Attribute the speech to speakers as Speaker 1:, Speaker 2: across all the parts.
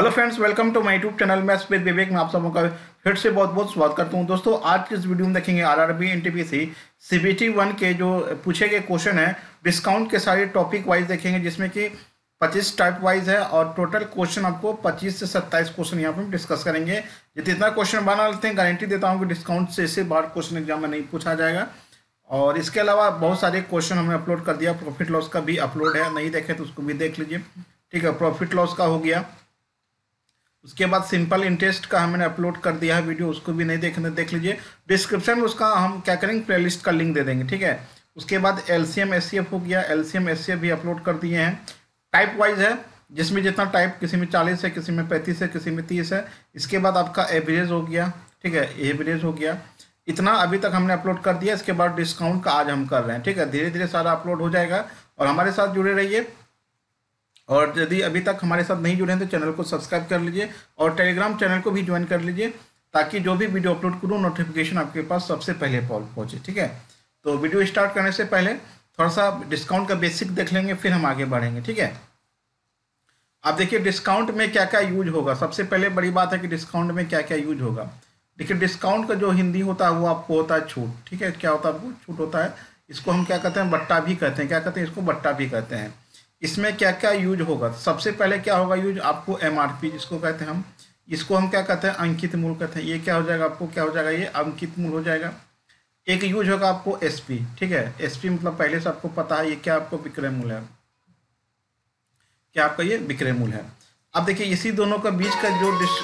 Speaker 1: hello friends welcome to my YouTube channel मैं स्पेद विवेक में आप सबों का फिर से बहुत बहुत स्वागत करता हूं दोस्तों आज की इस वीडियो में देखेंगे आरआरबी एनटीपीसी सीबीटी वन के जो पूछे गए क्वेश्चन है डिस्काउंट के सारे टॉपिक वाइज देखेंगे जिसमें कि 25 टाइप वाइज है और टोटल क्वेश्चन आपको पच्चीस से सत्ताईस क्वेश्चन यहाँ पर हम डिस्कस करेंगे जितना क्वेश्चन बना लेते हैं गारंटी देता हूँ कि डिस्काउंट से इससे बाहर क्वेश्चन एग्जाम में नहीं पूछा जाएगा और इसके अलावा बहुत सारे क्वेश्चन हमने अपलोड कर दिया प्रॉफिट लॉस का भी अपलोड है नहीं देखे तो उसको भी देख लीजिए ठीक है प्रॉफिट लॉस का हो गया उसके बाद सिंपल इंटरेस्ट का हमने अपलोड कर दिया है वीडियो उसको भी नहीं देखने देख लीजिए डिस्क्रिप्शन में उसका हम क्या करेंगे प्लेलिस्ट का लिंक दे देंगे ठीक है उसके बाद एल सी हो गया एल सी भी अपलोड कर दिए हैं टाइप वाइज है जिसमें जितना टाइप किसी में चालीस है किसी में पैंतीस है किसी में तीस है इसके बाद आपका एवरेज हो गया ठीक है एवरेज हो गया इतना अभी तक हमने अपलोड कर दिया इसके बाद डिस्काउंट का आज हम कर रहे हैं ठीक है धीरे धीरे सारा अपलोड हो जाएगा और हमारे साथ जुड़े रहिए और यदि अभी तक हमारे साथ नहीं जुड़े हैं तो चैनल को सब्सक्राइब कर लीजिए और टेलीग्राम चैनल को भी ज्वाइन कर लीजिए ताकि जो भी वीडियो अपलोड करूँ नोटिफिकेशन आपके पास सबसे पहले पहुँचे ठीक है तो वीडियो स्टार्ट करने से पहले थोड़ा सा डिस्काउंट का बेसिक देख लेंगे फिर हम आगे बढ़ेंगे ठीक है आप देखिए डिस्काउंट में क्या क्या यूज होगा सबसे पहले बड़ी बात है कि डिस्काउंट में क्या क्या यूज होगा देखिए डिस्काउंट का जो हिंदी होता है वो आपको होता है छूट ठीक है क्या होता है आपको छूट होता है इसको हम क्या कहते हैं बट्टा भी कहते हैं क्या कहते हैं इसको बट्टा भी कहते हैं इसमें क्या क्या यूज होगा सबसे पहले क्या होगा यूज आपको एम जिसको कहते हैं हम इसको हम क्या कहते हैं अंकित मूल कहते हैं ये क्या हो जाएगा आपको क्या हो जाएगा ये अंकित मूल हो जाएगा एक यूज होगा आपको पी ठीक है पी मतलब पहले से आपको पता है ये क्या आपको विक्रय मूल है क्या आपका ये विक्रय मूल है अब देखिए इसी दोनों के बीच का जो डिश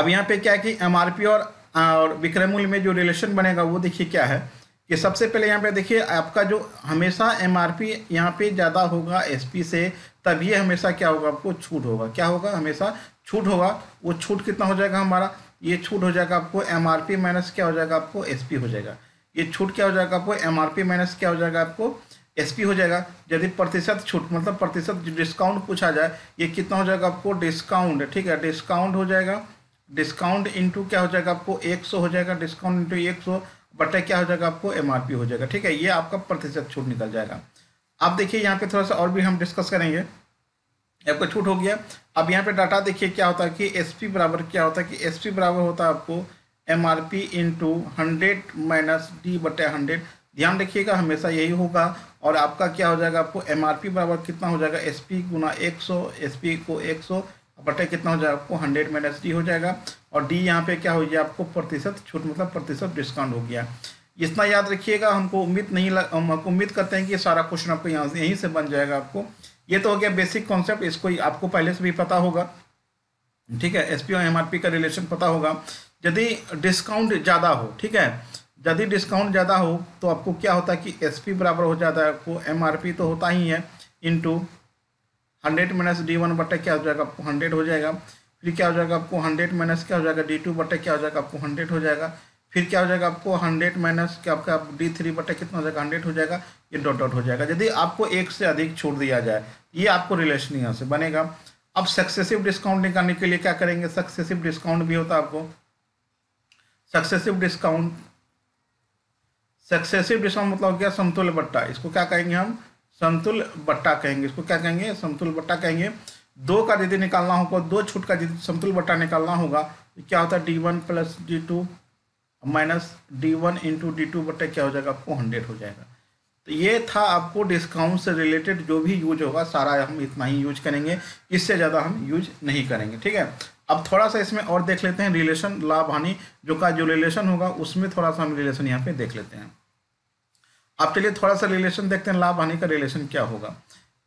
Speaker 1: अब यहाँ पे क्या है कि एम और और विक्रय मूल्य में जो रिलेशन बनेगा वो देखिए क्या है कि सबसे पहले यहाँ पे देखिए आपका जो हमेशा एम आर पी यहाँ पे ज़्यादा होगा एस पी से तभी हमेशा क्या होगा आपको छूट होगा क्या होगा हमेशा छूट होगा वो छूट कितना हो जाएगा हमारा ये छूट हो जाएगा आपको एम आर पी माइनस क्या हो जाएगा आपको एस पी हो जाएगा ये छूट क्या हो जाएगा आपको एम आर पी माइनस क्या हो जाएगा आपको एस पी हो जाएगा यदि प्रतिशत छूट मतलब प्रतिशत डिस्काउंट पूछा जाए ये कितना हो जाएगा आपको डिस्काउंट ठीक है डिस्काउंट हो जाएगा डिस्काउंट इंटू क्या हो जाएगा आपको एक सौ हो जाएगा डिस्काउंट इंटू एक सौ बटा क्या हो जाएगा आपको एम हो जाएगा ठीक है ये आपका प्रतिशत छूट निकल जाएगा आप देखिए यहाँ पे थोड़ा सा और भी हम डिस्कस करेंगे आपका छूट हो गया अब यहाँ पे डाटा देखिए क्या होता है कि एस पी बराबर क्या होता है कि एस पी बराबर होता है आपको M R P into hundred minus D बटे हंड्रेड ध्यान रखिएगा हमेशा यही होगा और आपका क्या हो जाएगा आपको एम आर पी बराबर कितना हो जाएगा एस पी गुना एक सौ एस पी को एक सौ बटे कितना हो जाएगा आपको हंड्रेड माइनस डी हो जाएगा और डी यहाँ पे क्या हो गया आपको प्रतिशत छूट मतलब प्रतिशत डिस्काउंट हो गया इतना याद रखिएगा हमको उम्मीद नहीं लग, हम आपको उम्मीद करते हैं कि सारा क्वेश्चन आपको यहाँ से यहीं से बन जाएगा आपको ये तो हो गया बेसिक कॉन्सेप्ट इसको आपको पहले से भी पता होगा ठीक है एस पी और एम का रिलेशन पता होगा यदि डिस्काउंट ज़्यादा हो ठीक है यदि डिस्काउंट ज़्यादा हो तो आपको क्या होता है कि एस बराबर हो जाता है आपको एम तो होता ही है into hundred minus D one बटा क्या हो जाएगा आपको हंड्रेड हो जाएगा फिर क्या हो जाएगा आपको हंड्रेड माइनस क्या हो जाएगा डी टू बटा क्या हो जाएगा आपको हंड्रेड हो जाएगा फिर क्या हो जाएगा आपको हंड्रेड माइनस क्या आपका डी थ्री बटा कितना हो जाएगा हंड्रेड हो जाएगा ये डॉट डॉट हो जाएगा यदि आपको एक से अधिक छोड़ दिया जाए ये आपको रिलेशन यहाँ से बनेगा अब सक्सेसिव डिस्काउंट निकालने के लिए क्या करेंगे सक्सेसिव डिस्काउंट भी होता है आपको सक्सेसिव डिस्काउंट सक्सेसिव डिस्काउंट मतलब क्या समतुल्य बट्टा इसको क्या कहेंगे हम समतुल बट्टा कहेंगे इसको क्या कहेंगे समतुल बट्टा कहेंगे दो का यदि निकालना होगा दो छूट का यदि समतुल बट्टा निकालना होगा तो क्या होता है D one plus D two minus D one into D two बट्टा क्या हो जाएगा आपको हंड्रेड हो जाएगा तो ये था आपको डिस्काउंट से रिलेटेड जो भी यूज होगा सारा हम इतना ही यूज करेंगे इससे ज़्यादा हम यूज नहीं करेंगे ठीक है अब थोड़ा सा इसमें और देख लेते हैं रिलेशन लाभ हानि जो का जो रिलेशन होगा उसमें थोड़ा सा हम रिलेशन यहाँ पे देख लेते हैं आपके चलिए थोड़ा सा रिलेशन देखते हैं लाभ हानि का रिलेशन क्या होगा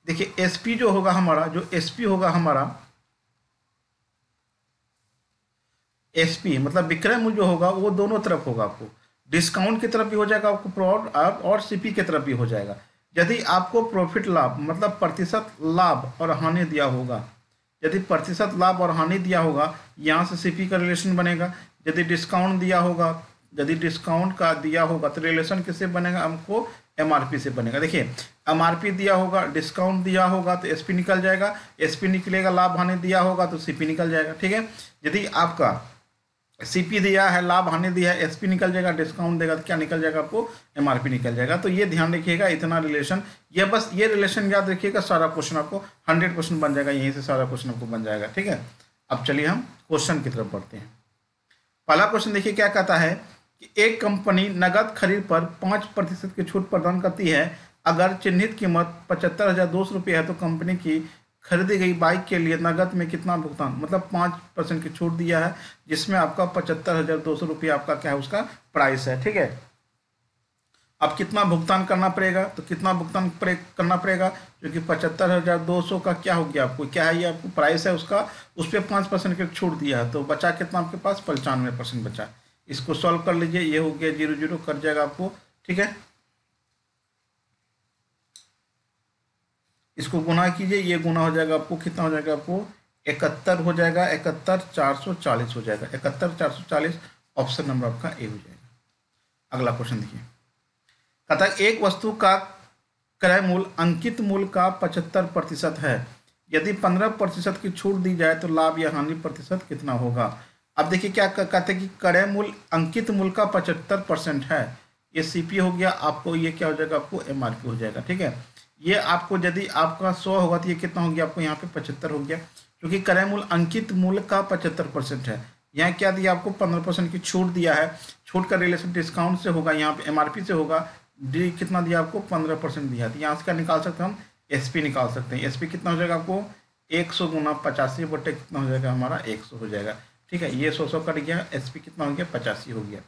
Speaker 1: देखिए एसपी जो होगा हमारा जो एसपी होगा हमारा एसपी मतलब विक्रय मूल्य जो होगा वो दोनों तरफ होगा आपको डिस्काउंट की तरफ भी हो जाएगा आपको प्रॉड आप और सीपी की तरफ भी हो जाएगा यदि आपको प्रॉफिट लाभ मतलब प्रतिशत लाभ और हानि दिया होगा यदि प्रतिशत लाभ और हानि दिया होगा यहाँ से सीपी का रिलेशन बनेगा यदि डिस्काउंट दिया होगा यदि डिस्काउंट का दिया होगा तो रिलेशन किससे बनेगा हमको एमआरपी से बनेगा देखिए एमआरपी दिया होगा डिस्काउंट दिया होगा तो एसपी निकल जाएगा एसपी निकलेगा लाभ हानि दिया होगा तो सीपी निकल जाएगा ठीक है यदि आपका सीपी दिया है लाभ हानि दिया है एसपी निकल जाएगा डिस्काउंट देगा तो क्या निकल जाएगा आपको एमआरपी निकल जाएगा तो ये ध्यान रखिएगा इतना रिलेशन ये बस ये रिलेशन याद रखिएगा सारा क्वेश्चन आपको हंड्रेड परसेंट बन जाएगा यहीं से सारा क्वेश्चन आपको बन जाएगा ठीक है अब चलिए हम क्वेश्चन की तरफ बढ़ते हैं पहला क्वेश्चन देखिए क्या कहता है कि एक कंपनी नगद खरीद पर पाँच प्रतिशत की छूट प्रदान करती है अगर चिन्हित कीमत पचहत्तर हज़ार दो सौ रुपये है तो कंपनी की खरीदी गई बाइक के लिए नगद में कितना भुगतान मतलब पाँच परसेंट की छूट दिया है जिसमें आपका पचहत्तर हज़ार दो सौ रुपये आपका क्या है उसका प्राइस है ठीक है अब कितना भुगतान करना पड़ेगा तो कितना भुगतान करना पड़ेगा क्योंकि पचहत्तर हज़ार दो सौ का क्या हो गया आपको क्या है ये आपको प्राइस है उसका उस पर पाँच परसेंट की छूट दिया है तो बचा कितना आपके पास पंचानवे परसेंट बचा है इसको सॉल्व कर लीजिए ये हो गया जीरो जीरो कर जाएगा आपको ठीक है इसको गुना कीजिए ये गुना हो जाएगा आपको कितना हो जाएगा आपको इकहत्तर हो जाएगा इकहत्तर चार सौ चालीस हो जाएगा इकहत्तर चार सौ चालीस ऑप्शन नंबर आपका ए हो जाएगा अगला क्वेश्चन देखिए कथा एक वस्तु का क्रय मूल अंकित मूल का पचहत्तर प्रतिशत है यदि पंद्रह प्रतिशत की छूट दी जाए तो लाभ या हानि प्रतिशत कितना होगा अब देखिए क्या कहते हैं कि क्रय मूल अंकित मूल का पचहत्तर परसेंट है ये सीपी हो गया आपको ये क्या हो जाएगा आपको एमआरपी हो जाएगा ठीक है ये आपको यदि आपका सौ होगा तो ये कितना हो गया आपको यहाँ पे पचहत्तर हो गया क्योंकि क्रय मूल अंकित मूल का पचहत्तर परसेंट है यहाँ क्या दिया आपको पंद्रह परसेंट की छूट दिया है छूट का रिलेशन डिस्काउंट से होगा यहाँ पे एम से होगा डी कितना दिया आपको पंद्रह परसेंट दिया तो यहाँ से क्या निकाल सकते हैं हम एस पी निकाल सकते हैं एस पी कितना हो जाएगा आपको एक सौ गुना पचासी बटे कितना हो जाएगा हमारा एक सौ हो जाएगा ठीक है ये सौ सौ कट गया एस पी कितना हो गया पचासी हो गया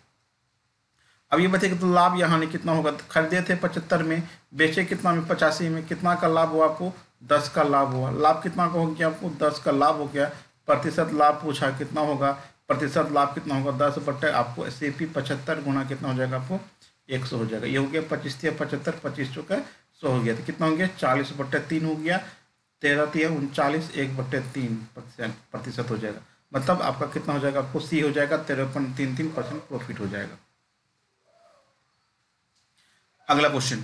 Speaker 1: अब ये बचे तो लाभ यहाँ ने कितना होगा खरीदे थे पचहत्तर में बेचे कितना में पचासी में कितना का लाभ हुआ आपको दस का लाभ हुआ लाभ कितना का हो गया आपको दस का लाभ हो गया प्रतिशत लाभ पूछा कितना होगा प्रतिशत लाभ कितना होगा दस बट्टे आपको एस सी पी पचहत्तर गुना कितना हो जाएगा आपको एक सौ हो जाएगा ये हो गया पच्चीस तीस पचहत्तर पच्चीस चौका सौ हो गया तो कितना हो गया चालीस बट्टे तीन हो गया तेरह तीन उनचालीस एक बट्टे तीन प्रतिशत हो जाएगा मतलब आपका कितना हो जाएगा आपको सी हो जाएगा तिरपन तीन तीन परसेंट प्रॉफिट हो जाएगा अगला क्वेश्चन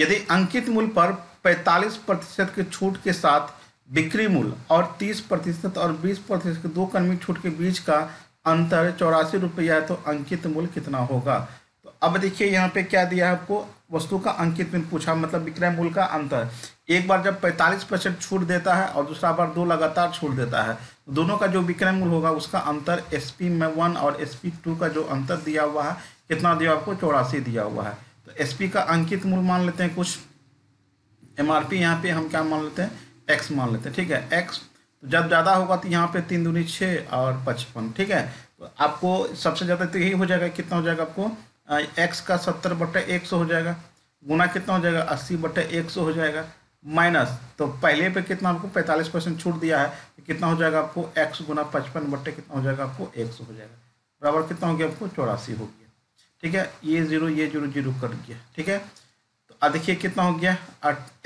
Speaker 1: यदि अंकित मूल्य पर 45 प्रतिशत के छूट के साथ बिक्री मूल्य और 30 प्रतिशत और 20 प्रतिशत के दो कर्मी छूट के बीच का अंतर चौरासी रुपया है तो अंकित मूल्य कितना होगा तो अब देखिए यहाँ पे क्या दिया है आपको वस्तु का अंकित में पूछा मतलब विक्रय मूल्य का अंतर एक बार जब 45 परसेंट छूट देता है और दूसरा बार दो लगातार छूट देता है तो दोनों का जो विक्रय मूल्य होगा उसका अंतर एस पी में वन और एस पी टू का जो अंतर दिया हुआ है कितना दिया आपको चौरासी दिया हुआ है तो एस पी का अंकित मूल्य मान लेते हैं कुछ एम आर पी यहाँ पे हम क्या मान लेते हैं एक्स मान लेते हैं ठीक है एक्स तो जब ज़्यादा होगा तो यहाँ पे तीन दूनी छः और पचपन ठीक है तो आपको सबसे ज़्यादा तो यही हो जाएगा कितना हो जाएगा आपको एक्स का सत्तर बटे एक सौ हो जाएगा गुना कितना हो जाएगा अस्सी बटे एक सौ हो जाएगा माइनस तो पहले पे कितना आपको पैंतालीस परसेंट छूट दिया है तो कितना हो जाएगा आपको एक्स गुना पचपन बटे कितना हो जाएगा आपको एक सौ हो जाएगा बराबर कितना हो गया आपको चौरासी हो गया ठीक है ये जीरो ये जीरो जीरो कर गया ठीक है तो अब देखिए कितना हो गया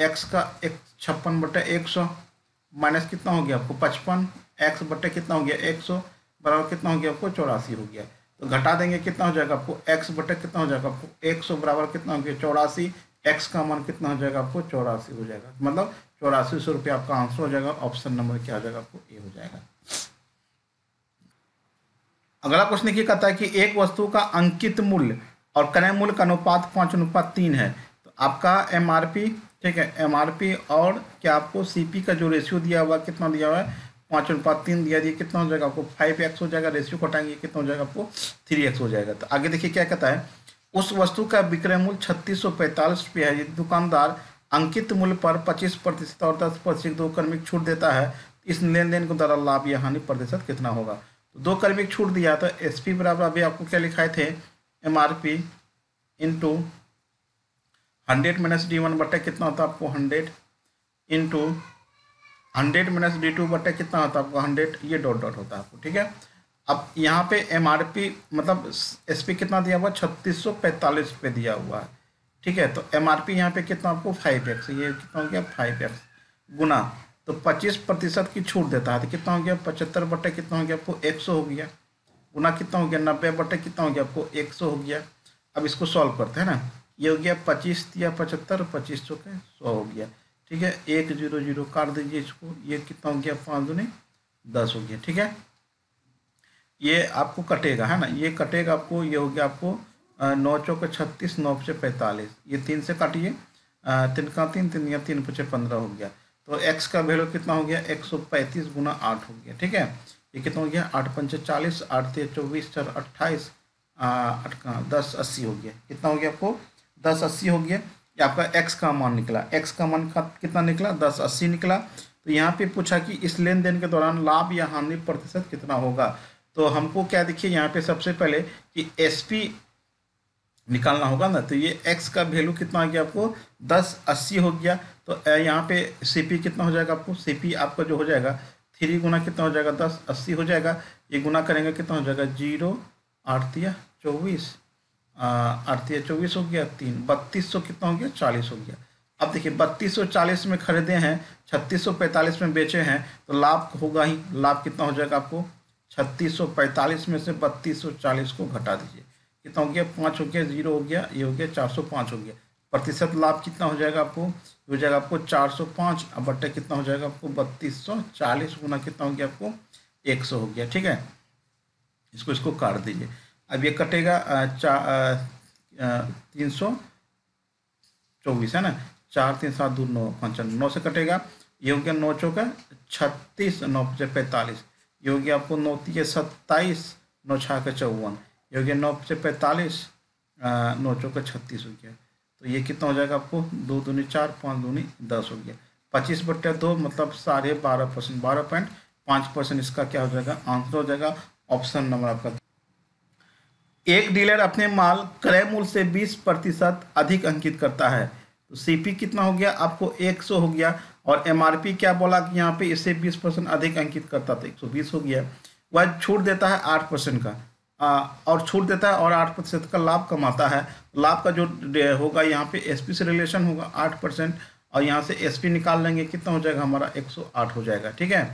Speaker 1: एक्स का एक छप्पन बटे एक सौ माइनस कितना हो गया आपको पचपन एक्स बटे कितना हो गया एक सौ बराबर कितना हो गया आपको चौरासी हो गया तो घटा देंगे कितना हो जाएगा आपको एक्स बटे कितना हो जाएगा आपको एक सौ बराबर कितना हो गया चौरासी एक्स का मान कितना हो जाएगा आपको चौरासी हो जाएगा मतलब चौरासी सौ रुपये आपका आंसर हो जाएगा ऑप्शन नंबर क्या हो जाएगा आपको ए हो जाएगा अगला क्वेश्चन ये कहता है कि एक वस्तु का अंकित मूल्य और क्रय मूल्य का अनुपात पाँच अनुपात तीन है तो आपका एम ठीक है एम और क्या आपको सीपी का जो रेशियो दिया हुआ कितना दिया हुआ है पाँच अनुपात तीन दिया दिए कितना हो जाएगा आपको फाइव एक्स हो जाएगा रेशियो कटाएंगे कितना हो जाएगा आपको थ्री एक्स हो जाएगा तो आगे देखिए क्या कहता है उस वस्तु का विक्रय मूल्य छत्तीस सौ पैंतालीस रुपये है यदि दुकानदार अंकित मूल्य पर पच्चीस प्रतिशत और दस प्रतिशत दो कर्मिक छूट देता है इस लेन देन को द्वारा लाभ या हानि प्रतिशत कितना होगा तो दो कर्मिक छूट दिया तो एस पी बराबर अभी आपको क्या लिखाए थे M R P into hundred minus D one बटे कितना होता है आपको hundred into hundred minus D two बटे कितना होता है आपको हंड्रेड ये डॉट डॉट होता है आपको ठीक है अब यहाँ पे एम आर पी मतलब एस पी कितना दिया हुआ छत्तीस सौ पैंतालीस रुपये दिया हुआ है ठीक है तो एम आर पी यहाँ पे कितना आपको फाइव एक्स ये कितना हो गया फाइव एक्स गुना तो पच्चीस प्रतिशत की छूट देता है तो कितना हो गया पचहत्तर बटे कितना हो गया आपको एक सौ हो गया गुना कितना हो गया नब्बे बटे कितना हो गया आपको एक सौ हो गया अब इसको सॉल्व करते हैं ना ये हो गया पच्चीस या पचहत्तर पच्चीस सौ के सौ हो गया ठीक है एक जीरो जीरो काट दीजिए इसको ये कितना हो गया पाँच दूनी दस हो गया ठीक है ये आपको कटेगा है ना ये कटेगा आपको ये हो गया आपको नौ चौके छत्तीस नौ पचे पैंतालीस ये तीन से काटिए तीन का तीन तीन या तीन पचे पंद्रह हो गया तो एक्स का वैल्यू कितना हो गया एक सौ पैंतीस गुना आठ हो गया ठीक है ये कितना हो गया आठ पंचे चालीस आठ तीन चौबीस चार अट्ठाईस का दस अस्सी हो गया कितना हो गया आपको दस अस्सी हो गया आपका एक्स का मान निकला एक्स का मान कितना निकला दस अस्सी निकला तो यहाँ पे पूछा कि इस लेन देन के दौरान लाभ या हानि प्रतिशत कितना होगा तो हमको क्या देखिए यहाँ पे सबसे पहले कि एस निकालना होगा ना तो ये एक्स का वैल्यू कितना आ गया आपको दस अस्सी हो गया तो यहाँ पे सी कितना हो जाएगा आपको सी आपका जो हो जाएगा थ्री गुना कितना हो जाएगा दस अस्सी हो जाएगा ये गुना करेंगे कितना हो जाएगा जीरो आठ दिया चौबीस अड़तीस चौबीस हो गया तीन बत्तीस सौ कितना हो गया चालीस हो गया अब देखिए बत्तीस सौ चालीस में खरीदे हैं छत्तीस सौ पैंतालीस में बेचे हैं तो लाभ होगा ही लाभ कितना हो जाएगा आपको छत्तीस सौ पैंतालीस में से बत्तीस सौ चालीस को घटा दीजिए कितना हो गया पाँच हो गया जीरो हो गया ये हो गया चार सौ पाँच हो गया प्रतिशत लाभ कितना हो जाएगा आपको हो जाएगा आपको चार सौ पाँच अब बट्टे कितना हो जाएगा आपको बत्तीस सौ चालीस गुना कितना हो गया आपको एक सौ हो गया ठीक है इसको इसको काट दीजिए अब ये कटेगा तीन सौ चौबीस है ना चार तीन सात दो नौ पंचानवे नौ से कटेगा ये हो गया नौ चौका छत्तीस नौ पचे पैंतालीस ये हो गया आपको नौ तीस सत्ताईस नौ छः का चौवन ये हो गया नौ पचे पैंतालीस नौ चौका छत्तीस हो गया तो ये कितना हो जाएगा आपको दो दूनी चार पाँच दूनी दस हो गया पच्चीस बटे दो मतलब साढ़े बारह परसेंट बारह पॉइंट पाँच परसेंट इसका क्या हो जाएगा आंसर हो जाएगा ऑप्शन नंबर आपका एक डीलर अपने माल क्रय मूल्य से 20 प्रतिशत अधिक अंकित करता है तो सीपी कितना हो गया आपको 100 हो गया और एमआरपी क्या बोला कि यहाँ पे इसे 20 परसेंट अधिक अंकित करता था 120 हो गया वह छूट देता है 8 परसेंट का आ, और छूट देता है और 8 प्रतिशत का लाभ कमाता है लाभ का जो होगा यहाँ पे एस से रिलेशन होगा आठ परसेंट और यहाँ से एस निकाल लेंगे कितना हो जाएगा हमारा एक हो जाएगा ठीक है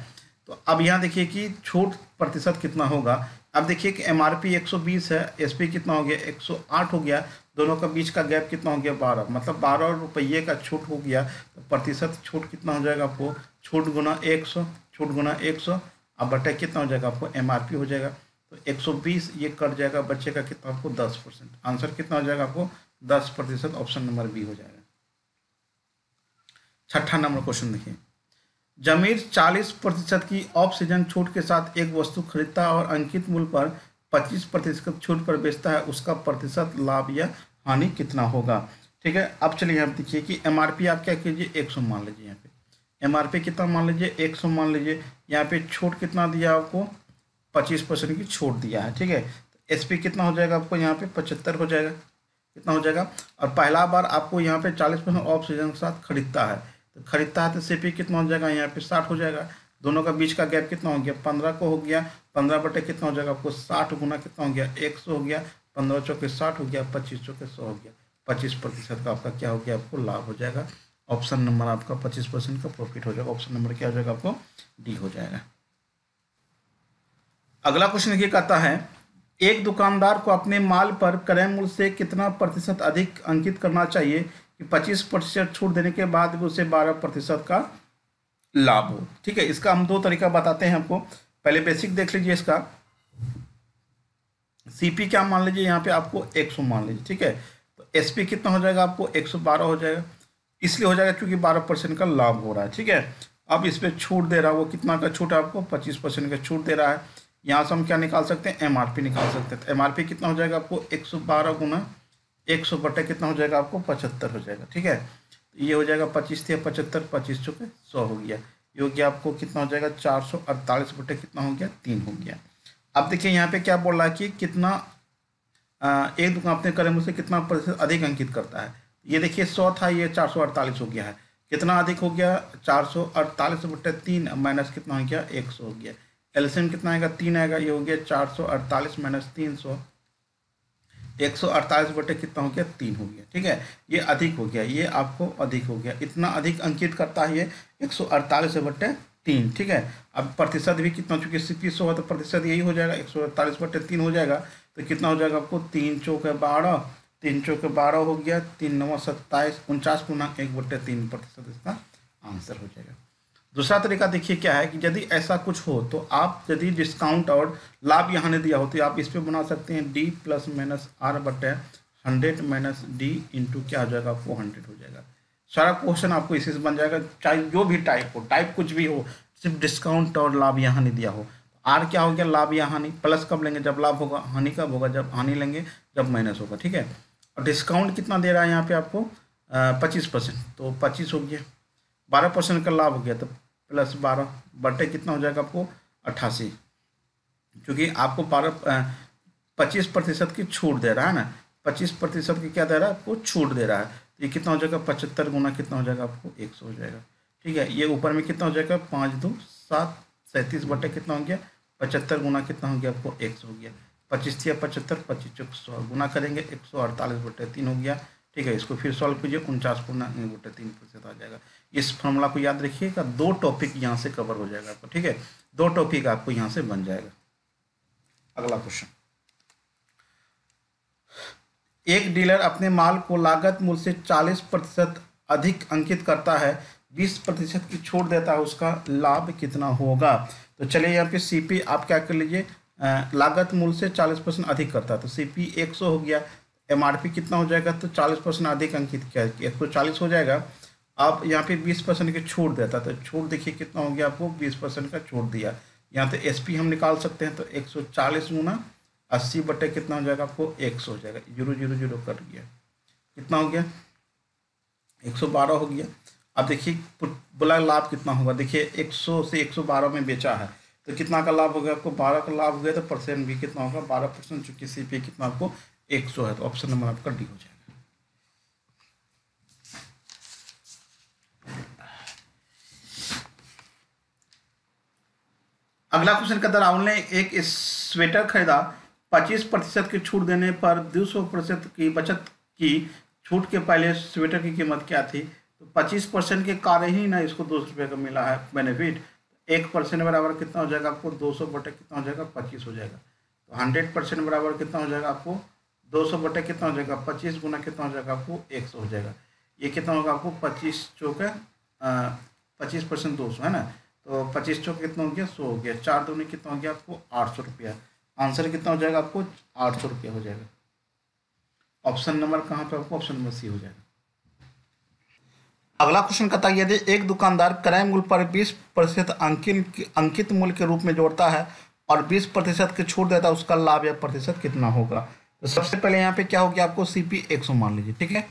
Speaker 1: तो अब यहाँ देखिए कि छूट प्रतिशत कितना होगा अब देखिए कि एम आर पी एक सौ बीस है एस पी कितना हो गया एक सौ आठ हो गया दोनों का बीच का गैप कितना हो गया बारह मतलब बारह रुपये का छूट हो गया तो प्रतिशत छूट कितना हो जाएगा आपको छूट गुना एक सौ छूट गुना एक सौ अब बटे कितना हो जाएगा आपको एम आर पी हो जाएगा तो एक सौ बीस ये कट जाएगा बच्चे का कितना आपको दस परसेंट आंसर कितना हो जाएगा आपको दस प्रतिशत ऑप्शन नंबर बी हो जाएगा छठा नंबर क्वेश्चन देखिए जमीर 40 प्रतिशत की ऑफ सीजन छूट के साथ एक वस्तु खरीदता है और अंकित मूल्य पर 25 प्रतिशत छूट पर बेचता है उसका प्रतिशत लाभ या हानि कितना होगा ठीक है अब चलिए आप देखिए कि एम आप क्या कीजिए एक सौ मान लीजिए यहाँ पे एम कितना मान लीजिए एक सौ मान लीजिए यहाँ पे छूट कितना दिया आपको पच्चीस परसेंट की छूट दिया है ठीक है एस कितना हो जाएगा आपको यहाँ पे पचहत्तर हो जाएगा कितना हो जाएगा और पहला बार आपको यहाँ पे चालीस परसेंट ऑफ सीजन के साथ खरीदता है तो खरीदता है तो सीपी कितना हो जाएगा यहाँ पे साठ हो जाएगा दोनों का बीच का गैप कितना हो गया पंद्रह को हो गया पंद्रह बटे कितना हो जाएगा आपको साठ गुना कितना हो गया एक सौ हो गया पंद्रह चौके साठ हो गया पच्चीस चौके सौ हो गया पच्चीस प्रतिशत का आपका क्या हो गया आपको लाभ हो जाएगा ऑप्शन नंबर आपका पच्चीस परसेंट का प्रॉफिट हो जाएगा ऑप्शन नंबर क्या हो जाएगा आपको डी हो जाएगा अगला क्वेश्चन ये कहता है एक दुकानदार को अपने माल पर क्रय मूल्य से कितना प्रतिशत अधिक अंकित करना चाहिए कि 25 प्रतिशत छूट देने के बाद भी उसे 12 प्रतिशत का लाभ हो ठीक है इसका हम दो तरीका बताते हैं आपको पहले बेसिक देख लीजिए इसका सीपी क्या मान लीजिए यहाँ पे आपको 100 मान लीजिए ठीक है तो एसपी कितना हो जाएगा आपको 112 हो जाएगा इसलिए हो जाएगा क्योंकि 12 परसेंट का लाभ हो रहा है ठीक है अब इस पर छूट दे रहा है वो कितना का छूट है आपको 25 परसेंट का छूट दे रहा है यहाँ से हम क्या निकाल सकते हैं एमआरपी निकाल सकते हैं तो एमआरपी कितना हो जाएगा आपको एक बारह गुना एक सौ बटे कितना हो जाएगा आपको पचहत्तर हो जाएगा ठीक है ये हो जाएगा पच्चीस थे पचहत्तर पच्चीस चुके सौ हो गया ये हो गया आपको कितना हो जाएगा चार सौ अड़तालीस बटे कितना हो गया तीन हो गया अब देखिए यहाँ पे क्या बोल रहा है कि कितना आ, एक दुकान अपने करें मुझसे कितना प्रतिशत अधिक अंकित करता है ये देखिए सौ था ये चार सौ अड़तालीस हो गया है कितना अधिक हो गया चार सौ अड़तालीस बटे तीन माइनस कितना हो गया एक सौ हो गया एल्सियम कितना आएगा तीन आएगा ये हो गया चार सौ अड़तालीस माइनस तीन सौ एक सौ अड़तालीस बटे कितना हो गया तीन हो गया ठीक है ये अधिक हो गया ये आपको अधिक हो गया इतना अधिक अंकित करता है ये एक सौ अड़तालीस बटे तीन ठीक है अब प्रतिशत भी कितना चूंकि सी सौ है तो प्रतिशत यही हो जाएगा एक सौ अड़तालीस बटे तीन हो जाएगा तो कितना हो जाएगा आपको तीन चौके बारह तीन चौके बारह हो गया तीन नौ सत्ताईस उनचास पूर्णांक एक बटे तीन प्रतिशत इसका आंसर हो जाएगा दूसरा तरीका देखिए क्या है कि यदि ऐसा कुछ हो तो आप यदि डिस्काउंट और लाभ यहाँ ने दिया हो तो आप इस पर बना सकते हैं डी प्लस माइनस आर बटे हंड्रेड माइनस डी इंटू क्या हो जाएगा फोर हंड्रेड हो जाएगा सारा क्वेश्चन आपको इसी से बन जाएगा चाहे जो भी टाइप हो टाइप कुछ भी हो सिर्फ डिस्काउंट और लाभ यहाँ ने दिया हो आर क्या हो गया लाभ या हानि प्लस कब लेंगे जब लाभ होगा हानि कब होगा जब हानि लेंगे जब माइनस होगा ठीक है और डिस्काउंट कितना दे रहा है यहाँ पे आपको पच्चीस परसेंट तो पच्चीस हो गया बारह परसेंट का लाभ हो गया तो प्लस बारह बटे कितना हो जाएगा आपको अट्ठासी क्योंकि आपको बारह पच्चीस प्रतिशत की छूट दे रहा है ना पच्चीस प्रतिशत की क्या दे रहा है आपको छूट दे रहा है तो ये कितना हो जाएगा पचहत्तर गुना कितना हो जाएगा आपको एक सौ हो जाएगा ठीक है ये ऊपर में कितना हो जाएगा पाँच दो सात सैंतीस बटे कितना हो गया पचहत्तर गुना कितना हो गया आपको एक सौ हो गया पच्चीस थी पचहत्तर पच्चीस चौक सौ गुना करेंगे एक सौ अड़तालीस बटे तीन हो गया ठीक है इसको फिर सॉल्व कीजिए उनचास गुना बटे तीन प्रतिशत आ जाएगा इस फॉर्मूला को याद रखिएगा दो टॉपिक यहाँ से कवर हो जाएगा आपको ठीक है दो टॉपिक आपको यहाँ से बन जाएगा अगला क्वेश्चन एक डीलर अपने माल को लागत मूल्य से 40 प्रतिशत अधिक अंकित करता है 20 प्रतिशत की छूट देता है उसका लाभ कितना होगा तो चलिए यहाँ पे सीपी आप क्या कर लीजिए लागत मूल्य से 40 परसेंट अधिक करता है तो सीपी 100 हो गया एमआरपी कितना हो जाएगा तो 40 परसेंट अधिक अंकित किया एक हो जाएगा आप यहाँ पे 20 परसेंट की छूट देता तो छूट देखिए कितना हो गया आपको 20 परसेंट का छूट दिया यहाँ तो एस हम निकाल सकते हैं तो एक सौ चालीस गुना अस्सी बटे कितना हो जाएगा आपको एक सौ हो जाएगा जीरो जीरो जीरो कर गया कितना हो गया एक सौ बारह हो गया अब देखिए बुला लाभ कितना होगा देखिए एक सौ से एक सौ बारह में बेचा है तो कितना का लाभ हो गया आपको बारह का लाभ हो गया तो परसेंट भी कितना होगा बारह परसेंट चूँकि सी कितना आपको एक सौ है तो ऑप्शन नंबर आपका डी हो जाएगा अगला क्वेश्चन कहता राहुल ने एक स्वेटर खरीदा पच्चीस प्रतिशत की छूट देने पर दो सौ प्रतिशत की बचत की छूट के पहले स्वेटर की कीमत क्या थी तो पच्चीस परसेंट के कारण ही ना इसको दो सौ रुपये का मिला है बेनिफिट एक परसेंट बराबर कितना हो जाएगा आपको दो सौ बटे कितना हो जाएगा पच्चीस हो जाएगा तो हंड्रेड परसेंट बराबर कितना हो जाएगा आपको दो सौ बटे कितना हो जाएगा पच्चीस गुना कितना हो जाएगा आपको एक सौ हो जाएगा ये कितना होगा आपको पच्चीस चौके पच्चीस परसेंट दो सौ है ना तो पच्चीस सौ कितना हो गया सौ हो गया चार दूनी कितना हो गया आपको आठ सौ रुपया आंसर कितना हो जाएगा आपको आठ सौ रुपया हो जाएगा ऑप्शन नंबर कहाँ पे आपको ऑप्शन नंबर सी हो जाएगा अगला क्वेश्चन कहता है यदि एक दुकानदार क्रय मूल्य पर बीस प्रतिशत अंकित अंकित मूल्य के रूप में जोड़ता है और बीस प्रतिशत की छूट देता है उसका लाभ या प्रतिशत कितना होगा तो सबसे पहले यहाँ पे क्या हो गया आपको सी पी एक सौ मान लीजिए ठीक है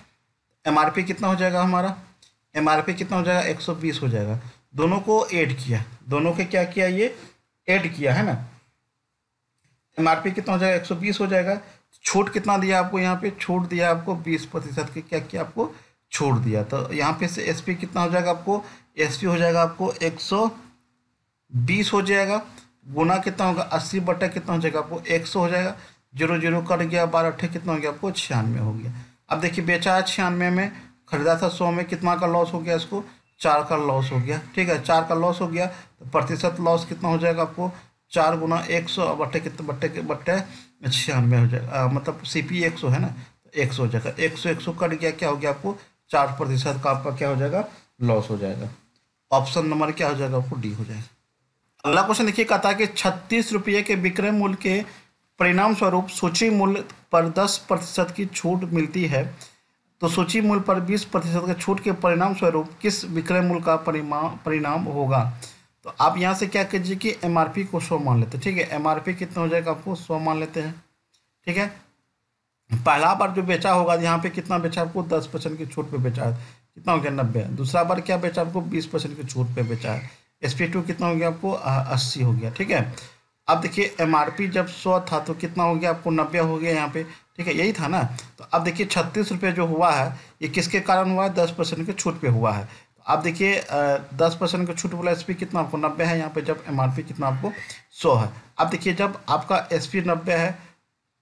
Speaker 1: एम आर पी कितना हो जाएगा हमारा एम आर पी कितना हो जाएगा एक सौ बीस हो जाएगा दोनों को ऐड किया दोनों के क्या किया ये ऐड किया है ना एम आर पी कितना हो जाएगा एक सौ बीस हो जाएगा छूट कितना दिया आपको यहाँ पे छूट दिया आपको बीस प्रतिशत के क्या किया आपको छोड़ दिया तो यहाँ पे से एस पी कितना हो जाएगा आपको एस पी हो जाएगा आपको एक सौ बीस हो जाएगा गुना कितना होगा अस्सी बटा कितना हो जाएगा आपको एक सौ हो जाएगा जीरो जीरो कट गया बारह अट्ठे कितना हो गया आपको छियानवे हो गया अब देखिए बेचा है छियानवे में खरीदा था सौ में कितना का लॉस हो गया इसको चार का लॉस हो गया ठीक है चार का लॉस हो गया तो प्रतिशत लॉस कितना हो जाएगा आपको चार गुना एक सौ बट्टे कितने बट्टे के बट्टे छियानवे हो जाएगा आ, मतलब सी पी e एक सौ है ना तो एक सौ हो जाएगा एक सौ एक सौ कट गया क्या हो गया आपको चार प्रतिशत का आपका क्या हो जाएगा लॉस हो जाएगा ऑप्शन नंबर क्या हो जाएगा आपको डी हो जाएगा अगला क्वेश्चन देखिए कहता है कि छत्तीस रुपये के विक्रय मूल्य के परिणाम स्वरूप सूची मूल्य पर दस प्रतिशत की छूट मिलती है तो सूची मूल्य पर 20 प्रतिशत के छूट के परिणाम स्वरूप किस विक्रय मूल्य का परिणाम होगा तो आप यहाँ से क्या कीजिए कि एम को सौ मान लेते हैं ठीक है एम कितना हो जाएगा आपको सौ मान लेते हैं ठीक है पहला बार जो बेचा होगा यहाँ पे कितना बेचा आपको दस परसेंट की छूट पे बेचा है कितना हो गया नब्बे दूसरा बार क्या बेचा आपको बीस परसेंट की छूट पे बेचा है एस पी टू कितना हो गया आपको अस्सी हो गया ठीक है अब देखिए एम जब सौ था तो कितना हो गया आपको नब्बे हो गया यहाँ पे ठीक है यही था ना तो अब देखिए छत्तीस रुपये जो हुआ है ये किसके कारण हुआ है दस परसेंट के छूट पे हुआ है तो आप देखिए दस परसेंट का छूट वाला एस कितना आपको नब्बे है यहाँ पे जब एम कितना आपको सौ है अब देखिए जब आपका एस पी नब्बे है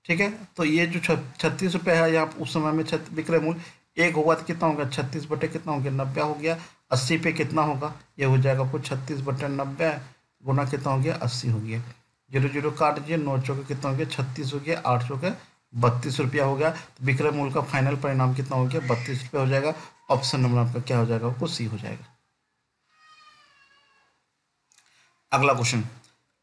Speaker 1: ठीक है तो ये जो छत्तीस रुपये है यहाँ उस समय में छत विक्रय मूल्य एक होगा तो कितना होगा छत्तीस बटे कितना हो गया नब्बे हो गया अस्सी पे कितना होगा ये हो जाएगा आपको छत्तीस बटे नब्बे गुना कितना हो गया अस्सी हो गया जीरो जीरो काट दीजिए नौ चौके कितना हो गया छत्तीस हो गया आठ चौके बत्तीस रुपया हो गया तो विक्रय मूल्य का फाइनल परिणाम कितना हो गया बत्तीस रुपया हो जाएगा ऑप्शन नंबर आपका क्या हो जाएगा आपको सी हो जाएगा अगला क्वेश्चन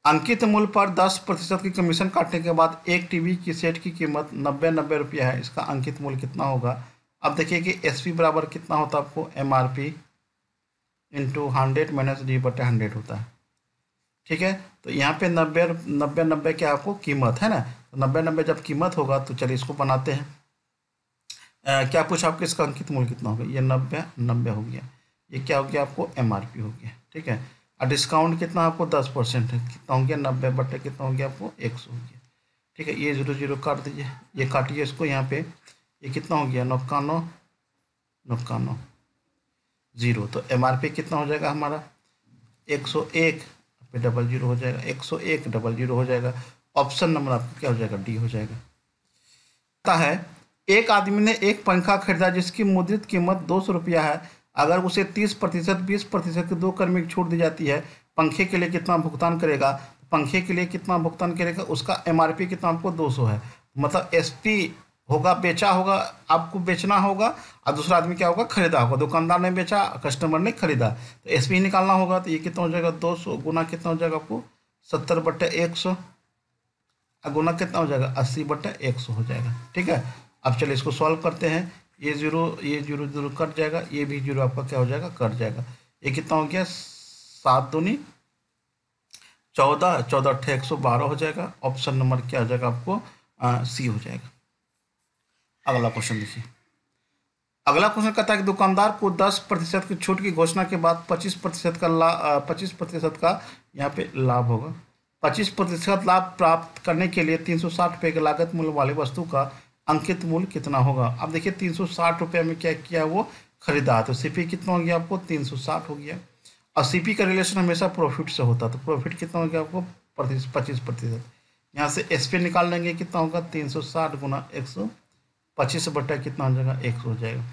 Speaker 1: अंकित मूल्य पर 10 प्रतिशत की कमीशन काटने के बाद एक टीवी की सेट की कीमत नब्बे नब्बे रुपया है इसका अंकित मूल्य कितना होगा अब देखिए कि एस पी बराबर कितना होता है आपको M R P into hundred minus D बटे हंड्रेड होता है ठीक है तो यहाँ पे नब्बे नब्बे नब्बे क्या आपको कीमत है ना नब्बे नब्बे जब कीमत होगा तो चलिए इसको बनाते हैं आ, क्या पूछा आपको इसका अंकित मूल्य कितना होगा ये नब्बे नब्बे हो गया ये क्या हो गया आपको एम हो गया ठीक है और डिस्काउंट कितना आपको दस परसेंट है कितना हो गया नब्बे बटे कितना हो गया आपको एक सौ हो गया ठीक है ये जीरो जीरो काट दीजिए ये काटिए इसको यहाँ पे ये कितना हो गया नौकानो नौकानो ज़ीरो तो एम कितना हो जाएगा हमारा एक सौ एक डबल जीरो हो जाएगा एक सौ एक डबल जीरो हो जाएगा ऑप्शन नंबर आपका क्या हो जाएगा डी हो जाएगा पता है एक आदमी ने एक पंखा खरीदा जिसकी मुद्रित कीमत दो सौ रुपया है अगर उसे तीस प्रतिशत बीस प्रतिशत की दो कर्मी की छूट दी जाती है पंखे के लिए कितना भुगतान करेगा पंखे के लिए कितना भुगतान करेगा उसका एम कितना आपको दो सौ है मतलब एस होगा बेचा होगा आपको बेचना होगा और दूसरा आदमी क्या होगा खरीदा होगा दुकानदार ने बेचा कस्टमर ने खरीदा तो एस निकालना होगा तो ये कितना हो जाएगा दो सौ गुना कितना हो जाएगा आपको सत्तर बट्टे एक सौ गुना कितना हो जाएगा अस्सी बटा एक सौ हो जाएगा ठीक है अब चलिए इसको सॉल्व करते हैं ये जीरो ये जीरो जीरो कट जाएगा ये भी जीरो आपका क्या हो जाएगा कट जाएगा ये कितना हो गया सात दूनी चौदह चौदह अट्ठे एक सौ बारह हो जाएगा ऑप्शन नंबर क्या हो जाएगा आपको आ, सी हो जाएगा अगला क्वेश्चन देखिए अगला क्वेश्चन कहता है कि दुकानदार को दस प्रतिशत की छूट की घोषणा के बाद पच्चीस प्रतिशत का ला पच्चीस प्रतिशत का यहाँ पे लाभ होगा 25 प्रतिशत लाभ प्राप्त करने के लिए तीन सौ की लागत मूल्य वाली वस्तु का अंकित मूल्य कितना होगा अब देखिए तीन सौ में क्या किया वो खरीदा तो सीपी कितना हो गया आपको तीन हो गया और सीपी का रिलेशन हमेशा प्रॉफिट से होता तो प्रॉफिट कितना हो गया आपको पच्चीस प्रतिशत यहाँ से एस पी निकाल लेंगे कितना होगा तीन सौ साठ गुना एक सौ पच्चीस बटा कितना हो जाएगा एक सौ हो जाएगा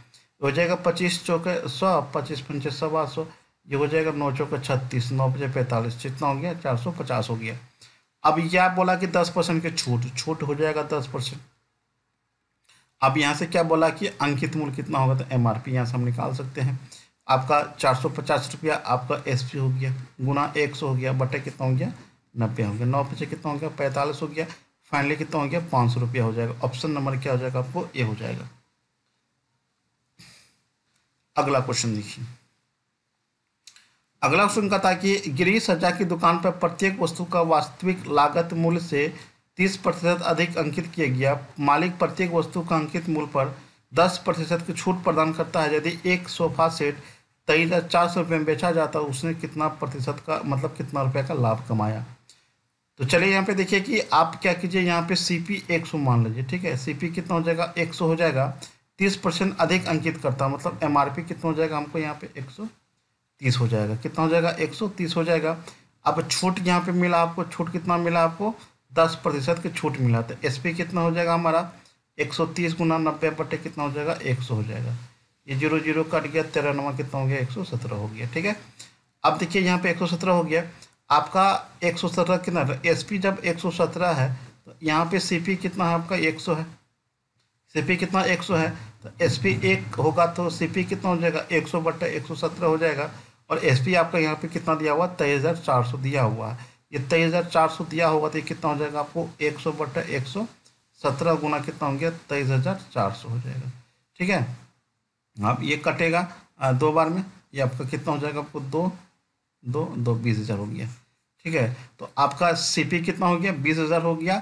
Speaker 1: हो जाएगा पच्चीस चौके सौ पच्चीस पंचे सवा सौ ये हो जाएगा नौ चौका छत्तीस नौ बजे पैंतालीस जितना हो गया चार सौ पचास हो गया अब ये आप बोला कि दस परसेंट की छूट छूट हो जाएगा दस परसेंट अब यहाँ से क्या बोला कि अंकित मूल्य कितना होगा तो एम आर पी यहाँ से हम निकाल सकते हैं आपका चार सौ पचास रुपया आपका एस पी हो गया गुना एक सौ हो गया बटे कितना हो गया नब्बे हो गया नौ पचे कितना हो गया पैंतालीस हो गया फाइनली कितना हो गया पाँच सौ रुपया हो जाएगा ऑप्शन नंबर क्या हो जाएगा आपको ये हो जाएगा अगला क्वेश्चन देखिए अगला क्वेश्चन कहता था कि गिरी सज्जा की दुकान पर प्रत्येक वस्तु का वास्तविक लागत मूल्य से तीस प्रतिशत अधिक अंकित किया गया मालिक प्रत्येक वस्तु का अंकित मूल्य पर दस प्रतिशत की छूट प्रदान करता है यदि एक सोफा सेट तेईस हज़ार चार सौ रुपये में बेचा जाता है उसने कितना प्रतिशत का मतलब कितना रुपये का लाभ कमाया तो चलिए यहाँ पे देखिए कि आप क्या कीजिए यहाँ पे सी पी एक सौ मान लीजिए ठीक है सी पी कितना हो जाएगा एक सौ हो जाएगा तीस परसेंट अधिक अंकित करता मतलब एम आर पी कितना हो जाएगा हमको यहाँ पे एक सौ तीस हो जाएगा कितना हो जाएगा एक सौ तीस हो जाएगा अब छूट यहाँ पे मिला आपको छूट कितना मिला आपको दस प्रतिशत की छूट मिला तो एस पी कितना हो जाएगा हमारा एक सौ तीस गुना नब्बे बटे कितना हो जाएगा एक सौ हो जाएगा ये जीरो जीरो कट गया तेरह नवा कितना हो गया एक सौ सत्रह हो गया ठीक है अब देखिए यहाँ पे एक सौ सत्रह हो गया आपका एक सौ सत्रह कितना एस पी जब एक सौ सत्रह है तो यहाँ पे सी पी कितना है आपका एक सौ है सी पी कितना एक सौ है तो एस पी एक होगा तो सी पी कितना हो जाएगा एक सौ बटे एक सौ सत्रह हो जाएगा और पी आपका यहाँ पे कितना दिया हुआ तेईस हज़ार चार सौ दिया हुआ है ये तेईस हज़ार चार सौ दिया होगा तो ये कितना हो जाएगा आपको एक सौ बट एक सौ सत्रह गुना कितना हो गया तेईस हज़ार चार सौ हो जाएगा ठीक है अब ये कटेगा दो बार में ये आपका कितना हो जाएगा आपको दो दो दो बीस हज़ार हो गया ठीक है तो आपका पी कितना हो गया बीस हज़ार हो गया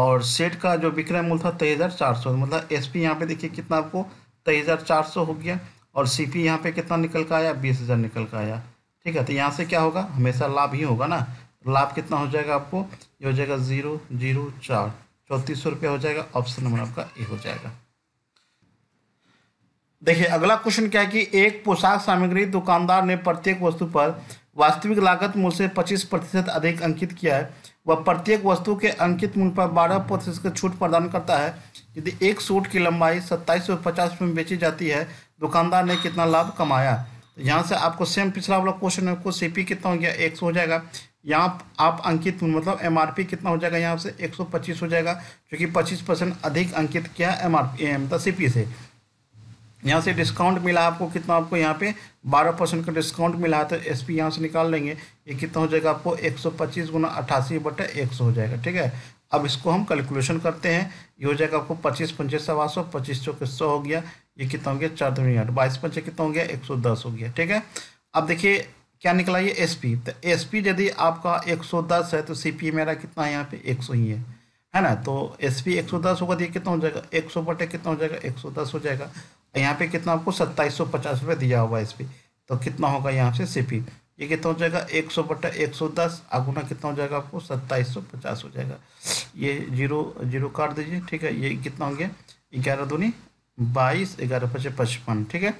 Speaker 1: और सेट का जो विक्रय मूल्य था तेईस हज़ार चार सौ मतलब एस पी यहाँ पे देखिए कितना आपको तेईस हज़ार चार सौ हो गया और सी पी यहाँ पर कितना निकल का आया बीस हज़ार निकल का आया ठीक है तो यहाँ से क्या होगा हमेशा लाभ ही होगा ना लाभ कितना हो जाएगा आपको ये हो जाएगा ज़ीरो जीरो चार चौंतीस सौ रुपया हो जाएगा ऑप्शन नंबर आपका ए हो जाएगा देखिए अगला क्वेश्चन क्या है कि एक पोशाक सामग्री दुकानदार ने प्रत्येक वस्तु पर वास्तविक लागत मूल्य से पच्चीस प्रतिशत अधिक अंकित किया है वह प्रत्येक वस्तु के अंकित मूल्य पर बारह प्रतिशत का छूट प्रदान करता है यदि एक सूट की लंबाई सत्ताईस सौ पचास में बेची जाती है दुकानदार ने कितना लाभ कमाया तो यहाँ से आपको सेम पिछला वाला क्वेश्चन है सी पी कितना हो गया एक हो जाएगा यहाँ आप अंकित मतलब एम आर पी कितना हो जाएगा यहाँ से एक सौ पच्चीस हो जाएगा क्योंकि पच्चीस परसेंट अधिक अंकित किया एम आर पी मतलब सी पी से यहाँ से डिस्काउंट मिला आपको कितना आपको यहाँ पे बारह परसेंट का डिस्काउंट मिला है तो एस पी यहाँ से निकाल लेंगे ये कितना हो जाएगा आपको एक सौ पच्चीस गुना अट्ठासी बटे एक सौ हो जाएगा ठीक है अब इसको हम कैलकुलेशन करते हैं ये हो जाएगा आपको पच्चीस पंचे सवा सौ पच्चीस चौके सौ हो गया ये कितना हो गया चार दो आठ बाईस पंचे कितना हो गया एक सौ दस हो गया ठीक है अब देखिए क्या निकला ये एस पी तो एस पी यदि आपका एक सौ दस है तो सी पी मेरा कितना है यहाँ पे एक सौ ही है है ना तो एस पी एक सौ दस होगा तो ये कितना हो जाएगा एक सौ बटे कितना हो जाएगा एक सौ दस हो जाएगा तो यहाँ पे कितना आपको सत्ताईस सौ पचास रुपये दिया होगा एस पी तो कितना होगा यहाँ से सी पी ये कितना हो जाएगा एक सौ बटा एक सौ दस आगुना कितना हो जाएगा आपको सत्ताईस सौ पचास हो जाएगा ये जीरो जीरो काट दीजिए ठीक है ये कितना हो गया ग्यारह दूनी बाईस ग्यारह पचे पचपन ठीक है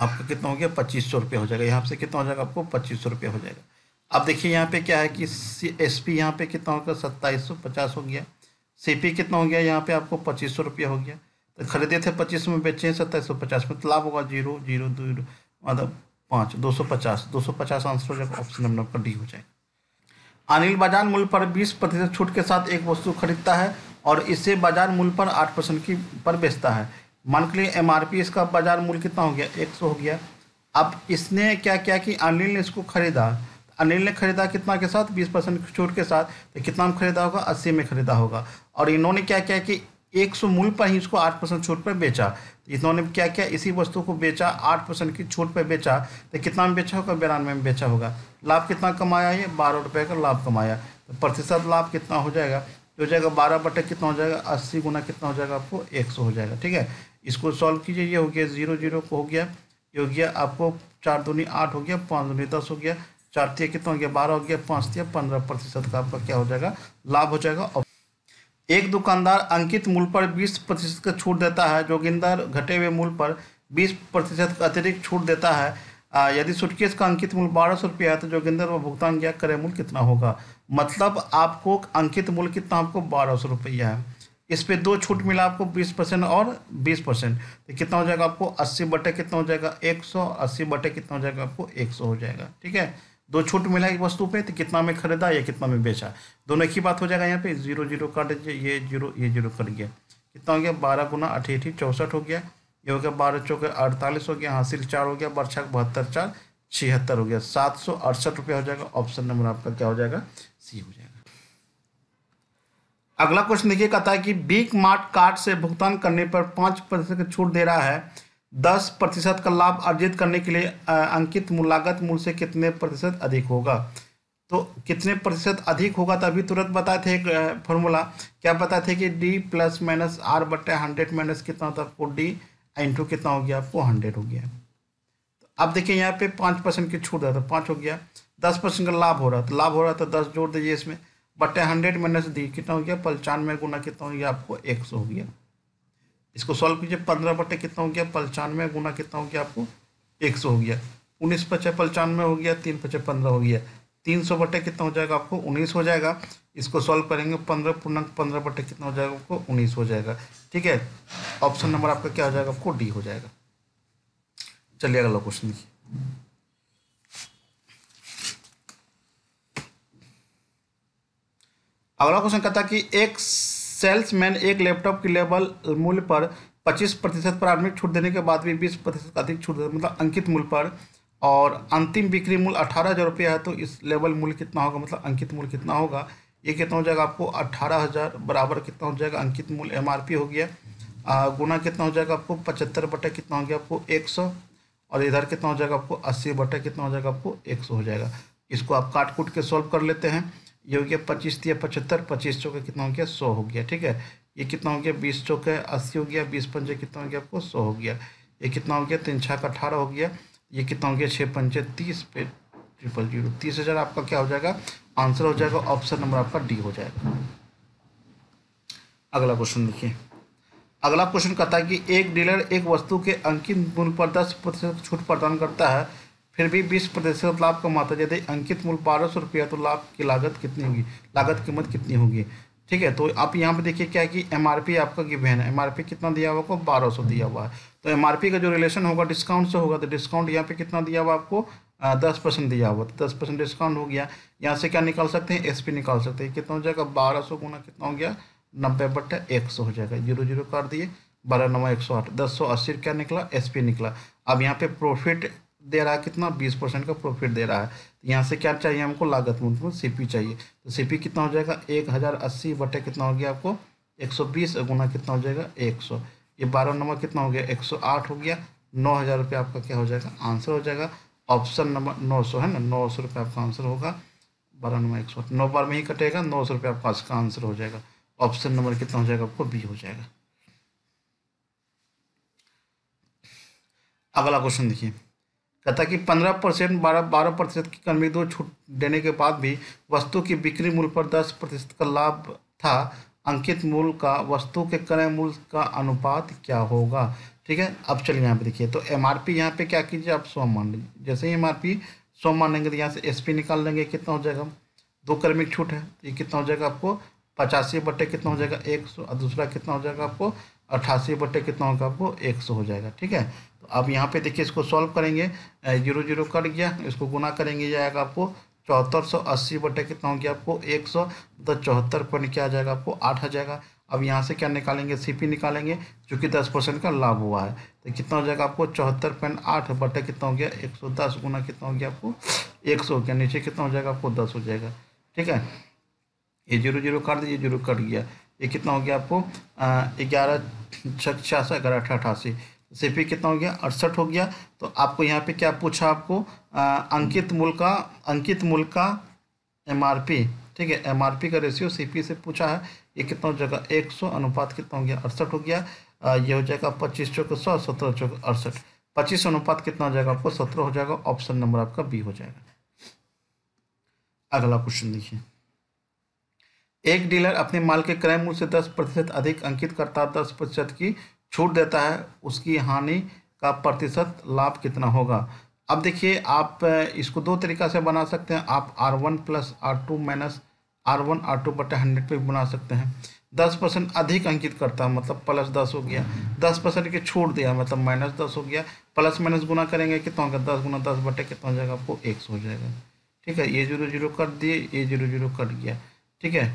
Speaker 1: आपका कितना हो गया पच्चीस सौ रुपया हो जाएगा यहाँ से कितना हो जाएगा आपको पच्चीस सौ रुपया हो जाएगा अब देखिए यहाँ पे क्या है कि सी एस पी यहाँ पे कितना होगा सत्ताईस सौ पचास हो गया सी पी कितना हो गया यहाँ पे आपको पच्चीस सौ रुपये हो गया तो खरीदे थे पच्चीस में बेचे हैं सत्ताईस सौ पचास में तो लाभ होगा जीरो जीरो दो मतलब पाँच दो सौ पचास दो सौ पचास आंसर हो जाएगा ऑप्शन नंबर डी हो जाएगा अनिल बाजार मूल्य पर बीस प्रतिशत छूट के साथ एक वस्तु खरीदता है और इसे बाजार मूल्य पर आठ परसेंट की पर बेचता है मान के लिए एम इसका बाजार मूल्य कितना हो गया एक सौ हो गया अब इसने क्या किया कि अनिल ने इसको खरीदा अनिल ने खरीदा कितना के साथ बीस परसेंट छूट के साथ तो कितना में खरीदा होगा अस्सी में खरीदा होगा और इन्होंने क्या किया कि एक सौ मूल्य पर ही उसको आठ परसेंट छूट पर बेचा तो इन्होंने क्या किया इसी वस्तु को बेचा आठ परसेंट की छूट पर बेचा तो कितना में बेचा होगा बिरानवे में बेचा होगा लाभ कितना कमाया ये बारह रुपये का लाभ कमाया तो प्रतिशत लाभ कितना हो जाएगा हो जाएगा बारह बटे कितना हो जाएगा अस्सी गुना कितना हो जाएगा आपको एक सौ हो जाएगा ठीक है इसको सॉल्व कीजिए ये हो गया जीरो जीरो को हो गया ये हो गया आपको चार दूनी आठ हो गया पाँच दूनी दस हो गया चार तीय कितना हो गया बारह हो गया पाँच तिया पंद्रह प्रतिशत का आपका क्या हो जाएगा लाभ हो जाएगा एक दुकानदार अंकित मूल्य पर 20 प्रतिशत का छूट देता है जोगिंदर घटे हुए मूल्य पर 20 प्रतिशत अतिरिक्त छूट देता है यदि सुटकेस का अंकित मूल्य बारह सौ रुपया है तो जोगिंदर वो भुगतान किया करे मूल्य कितना होगा मतलब आपको अंकित मूल्य कितना आपको बारह सौ रुपया है इस पर दो छूट मिला आपको बीस परसेंट और बीस परसेंट तो कितना हो जाएगा आपको अस्सी बटे कितना हो जाएगा एक सौ अस्सी बटे कितना हो जाएगा आपको एक सौ हो जाएगा ठीक है दो छूट मिला एक वस्तु पे तो कितना में खरीदा या कितना में बेचा दोनों एक ही बात हो जाएगा यहाँ पे जीरो जीरो कट ये जीरो ये जीरो कट गया कितना हो गया बारह गुना अठेठी चौंसठ हो गया ये हो गया बारह चौके अड़तालीस हो गया हासिल चार हो गया बरछा बहत्तर चार छिहत्तर हो गया सात सौ अड़सठ रुपया हो जाएगा ऑप्शन नंबर आपका क्या हो जाएगा सी हो जाएगा अगला क्वेश्चन देखिए कहता है कि बिग मार्ट कार्ड से भुगतान करने पर पाँच प्रतिशत छूट दे रहा है दस प्रतिशत का लाभ अर्जित करने के लिए अंकित मूल लागत मूल से कितने प्रतिशत अधिक होगा तो कितने प्रतिशत अधिक होगा तो अभी तुरंत बताए थे एक फॉर्मूला क्या बताए थे कि डी प्लस माइनस आर बटे हंड्रेड माइनस कितना होता है आपको डी इंटू कितना हो गया आपको हंड्रेड हो गया तो अब देखिए यहाँ पे पाँच परसेंट की छूट रहा था तो पाँच हो गया दस परसेंट का लाभ हो रहा था तो लाभ हो रहा था तो दस जोड़ दीजिए इसमें बटे हंड्रेड माइनस डी कितना हो गया पंचानवे गुना कितना हो गया आपको एक सौ हो गया इसको सॉल्व कीजिए पंद्रह बटे कितना हो गया पंचानवे गुना कितना हो गया आपको एक सौ हो गया उन्नीस पचे पंचानवे हो गया तीन पचे पंद्रह हो गया तीन सौ बटे कितना हो जाएगा आपको उन्नीस हो जाएगा इसको सॉल्व करेंगे पंद्रह पूर्णांक पंद्रह बटे कितना हो जाएगा आपको उन्नीस हो जाएगा ठीक है ऑप्शन नंबर आपका क्या हो जाएगा आपको डी हो जाएगा चलिए अगला क्वेश्चन देखिए अगला क्वेश्चन कहता है कि एक सेल्समैन एक लैपटॉप की लेवल मूल्य पर 25 प्रतिशत प्रारंभिक छूट देने के बाद भी 20 प्रतिशत अधिक छूट मतलब अंकित मूल्य पर और अंतिम बिक्री मूल्य अठारह हज़ार रुपया है तो इस लेवल मूल्य कितना होगा मतलब अंकित मूल्य कितना होगा ये कितना हो जाएगा आपको अट्ठारह हज़ार बराबर कितना हो जाएगा अंकित मूल्य एम हो गया गुना कितना हो जाएगा आपको पचहत्तर बटा कितना हो गया आपको एक सौ और इधर कितना हो जाएगा आपको अस्सी बटे कितना हो जाएगा आपको एक सौ हो जाएगा इसको आप काट कूट के सॉल्व कर लेते हैं ये हो गया पच्चीस या पचहत्तर पच्चीस चौके कितना हो गया सौ हो गया ठीक है ये कितना हो गया बीस चौके अस्सी हो गया बीस पंचे कितना हो गया आपको सौ हो गया ये कितना हो गया तीन छः का अठारह हो गया ये कितना हो गया छः पंचे तीस पे ट्रिपल जीरो तीस हज़ार आपका क्या हो जाएगा आंसर हो जाएगा ऑप्शन नंबर आपका डी हो जाएगा अगला क्वेश्चन देखिए अगला क्वेश्चन कहता है कि एक डीलर एक वस्तु के अंकित मूल्य पर दस प्रतिशत छूट प्रदान करता है फिर भी बीस प्रतिशत लाभ कमाता है यदि अंकित मूल्य बारह सौ रुपया तो लाभ की लागत कितनी होगी लागत कीमत कितनी होगी ठीक है तो आप यहाँ पे देखिए क्या है कि एम आपका गिवेन है एम कितना दिया हुआ आपको बारह सौ दिया हुआ है तो एम का जो रिलेशन होगा डिस्काउंट से होगा तो डिस्काउंट यहाँ पे कितना दिया हुआ आपको दस परसेंट दिया हुआ तो दस परसेंट डिस्काउंट हो गया यहाँ से क्या निकाल सकते हैं एस निकाल सकते हैं कितना हो जाएगा बारह सौ गुना कितना हो गया नब्बे बट्टा एक सौ हो जाएगा जीरो जीरो कर दिए बारह नवा एक सौ आठ दस सौ अस्सी क्या निकला एस निकला अब यहाँ पे प्रॉफिट दे रहा है कितना बीस परसेंट का प्रॉफिट दे रहा है तो यहाँ से क्या चाहिए हमको लागत सी सीपी चाहिए तो सीपी कितना हो जाएगा एक हज़ार अस्सी बटे कितना हो गया आपको एक सौ बीस गुना कितना हो जाएगा एक सौ ये बारह नंबर कितना हो गया एक सौ आठ हो गया नौ हज़ार रुपये आपका क्या हो जाएगा आंसर हो जाएगा ऑप्शन नंबर नौ सौ है ना नौ सौ रुपये आपका आंसर होगा बारह नंबर एक सौ नौ बार में ही कटेगा नौ सौ रुपये आपका इसका आंसर हो जाएगा ऑप्शन नंबर कितना हो जाएगा आपको बी हो जाएगा अगला क्वेश्चन देखिए कहता कि पंद्रह परसेंट बारह बारह प्रतिशत की कर्मी दो छूट देने के बाद भी वस्तु की बिक्री मूल्य पर दस प्रतिशत का लाभ था अंकित मूल्य का वस्तु के क्रय मूल्य का अनुपात क्या होगा ठीक है अब चलिए यहाँ पे देखिए तो एम आर पी यहाँ पे क्या कीजिए आप सौ मान लीजिए जैसे ही एम आर पी सौ मानेंगे तो यहाँ से एस पी निकाल लेंगे कितना हो जाएगा दो कर्मिक छूट है ये कितना हो जाएगा आपको पचासी बटे कितना हो जाएगा एक सौ और दूसरा कितना हो जाएगा आपको अट्ठासी बटे कितना होगा आपको एक सौ हो जाएगा ठीक है अब यहाँ पे देखिए इसको सॉल्व करेंगे जीरो जीरो कट गया इसको गुना करेंगे जाएगा आपको चौहत्तर सौ अस्सी बटे कितना हो गया आपको एक सौ दस तो चौहत्तर पॉइंट क्या आ जाएगा आपको आठ आ जाएगा अब यहाँ से क्या निकालेंगे सीपी निकालेंगे चूँकि दस परसेंट का लाभ हुआ है तो कितना हो जाएगा आपको चौहत्तर पॉइंट आठ बटे कितना हो गया एक सौ दस गुना कितना हो गया आपको एक सौ हो गया नीचे कितना हो जाएगा आपको दस हो जाएगा ठीक है ये जीरो जीरो काट दीजिए जीरो कट गया ये कितना हो गया आपको ग्यारह छः छियासठ ग्यारह अठासी सीपी कितना हो गया अड़सठ हो गया तो आपको यहाँ पे क्या पूछा आपको आ, अंकित मूल का अंकित मूल का एम ठीक है एम का रेशियो सी से पूछा है ये कितना हो जाएगा एक सौ अनुपात कितना हो गया अड़सठ हो गया आ, ये हो जाएगा पच्चीस चौक सौ सत्रह चौक अड़सठ पच्चीस अनुपात कितना हो जाएगा आपको सत्रह हो जाएगा ऑप्शन नंबर आपका बी हो जाएगा अगला क्वेश्चन देखिए एक डीलर अपने माल के क्रय मूल्य से दस प्रतिशत अधिक अंकित करता दस प्रतिशत की छूट देता है उसकी हानि का प्रतिशत लाभ कितना होगा अब देखिए आप इसको दो तरीका से बना सकते हैं आप R one plus R two minus R one R two बटे हंड्रेड पर भी बना सकते हैं दस परसेंट अधिक अंकित करता है मतलब प्लस दस हो गया दस परसेंट के छूट दिया मतलब माइनस दस हो गया प्लस माइनस गुना करेंगे कितना होगा दस गुना दस बटे कितना हो जाएगा आपको एक सौ हो जाएगा ठीक है ये जीरो जीरो कट दिए ये जीरो जीरो कट गया ठीक है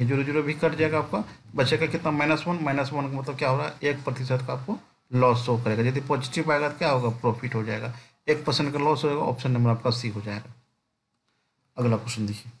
Speaker 1: ये जीरो जीरो भी कट जाएगा आपका बचेगा कितना माइनस वन माइनस वन का मतलब क्या हो रहा है एक प्रतिशत का आपको लॉस शो करेगा यदि पॉजिटिव आएगा तो क्या होगा प्रॉफिट हो जाएगा एक परसेंट का लॉस होगा ऑप्शन नंबर आपका सी हो जाएगा अगला क्वेश्चन देखिए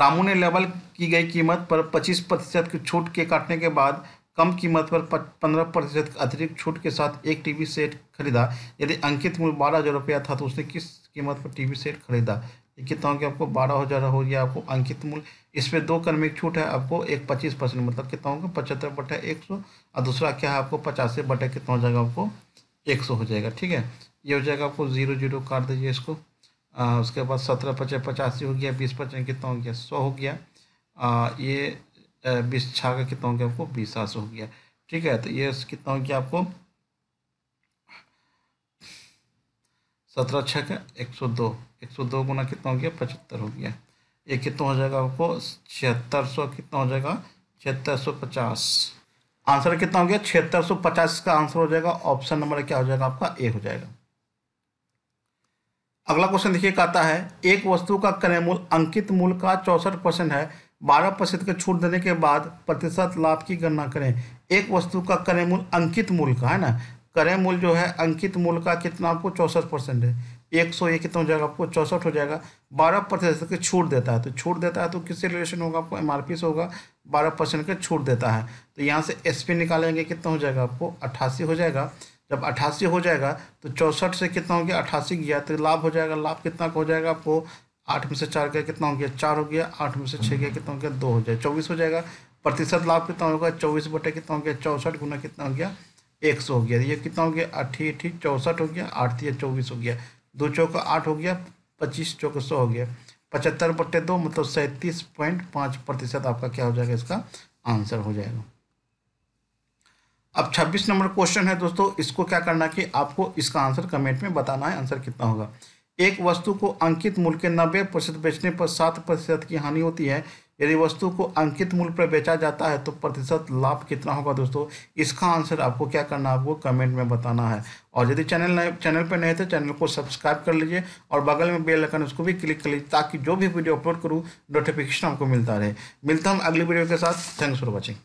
Speaker 1: रामू ने लेवल की गई कीमत पर पच्चीस प्रतिशत की छूट के काटने के बाद कम कीमत पर पंद्रह प्रतिशत अतिरिक्त छूट के साथ एक टीवी सेट खरीदा यदि अंकित मूल्य बारह हज़ार रुपया था तो उसने किस कीमत पर टीवी सेट खरीदा कितना हो गया आपको बारह हज़ार हो गया आपको अंकित मूल्य इसमें दो कर्मिक छूट है आपको एक पच्चीस परसेंट मतलब कितना होगा पचहत्तर बटे एक सौ और दूसरा क्या है आपको पचासी बटे कितना हो जाएगा आपको एक सौ हो जाएगा ठीक है ये हो जाएगा आपको जीरो जीरो काट दीजिए इसको आ, उसके बाद सत्रह पचे पचासी हो गया बीस पचे कितना हो गया सौ हो गया आ, ये बीस छा का कितना हो गया आपको बीस सौ हो गया ठीक है तो ये कितना हो गया आपको सत्रह छः का एक सौ दो एक सौ दो गुना कितना हो गया पचहत्तर हो गया ये कितना हो जाएगा आपको छिहत्तर सौ कितना हो जाएगा छिहत्तर सौ पचास आंसर कितना हो गया छिहत्तर सौ पचास का आंसर हो जाएगा ऑप्शन नंबर क्या हो जाएगा आपका ए हो जाएगा अगला क्वेश्चन देखिए कहता है एक वस्तु का क्रय मूल अंकित मूल्य का चौसठ परसेंट है बारह प्रतिशत के छूट देने के बाद प्रतिशत लाभ की गणना करें एक वस्तु का क्रय मूल अंकित मूल का है ना क्रय मूल्य जो है अंकित मूल का कितना आपको चौसठ परसेंट है एक सौ ये कितना हो जाएगा आपको चौंसठ हो जाएगा बारह प्रतिशत की छूट देता है तो छूट देता है तो किससे रिलेशन होगा आपको एम आर पी से होगा बारह परसेंट का छूट देता है तो यहाँ से एस पी निकालेंगे कितना हो जाएगा आपको अट्ठासी हो जाएगा जब अट्ठासी हो जाएगा तो चौंसठ से कितना हो गया अट्ठासी गया तो लाभ हो जाएगा लाभ कितना का हो जाएगा आपको आठ में से चार गया कितना हो गया चार हो गया आठ में से छः गया कितना हो गया दो हो जाएगा चौबीस हो जाएगा प्रतिशत लाभ कितना होगा चौबीस बटे कितना हो गया चौंसठ गुना कितना हो गया एक सौ हो गया ये कितना हो गया अट्ठी अट्ठी चौंसठ हो गया आठ या चौबीस हो गया दो चौका आठ हो गया पच्चीस चौका सौ हो गया पचहत्तर बट्टे दो मतलब सैंतीस पॉइंट पाँच प्रतिशत आपका क्या हो जाएगा इसका आंसर हो जाएगा अब छब्बीस नंबर क्वेश्चन है दोस्तों इसको क्या करना कि आपको इसका आंसर कमेंट में बताना है आंसर कितना होगा एक वस्तु को अंकित मूल्य के नब्बे प्रतिशत बेचने पर सात प्रतिशत की हानि होती है यदि वस्तु को अंकित मूल्य पर बेचा जाता है तो प्रतिशत लाभ कितना होगा दोस्तों इसका आंसर आपको क्या करना है आपको कमेंट में बताना है और यदि चैनल नए चैनल पर नए थे तो चैनल को सब्सक्राइब कर लीजिए और बगल में बेल आइकन उसको भी क्लिक कर लीजिए ताकि जो भी वीडियो अपलोड करूँ नोटिफिकेशन आपको मिलता रहे मिलता हूँ अगली वीडियो के साथ थैंक्स फॉर वॉचिंग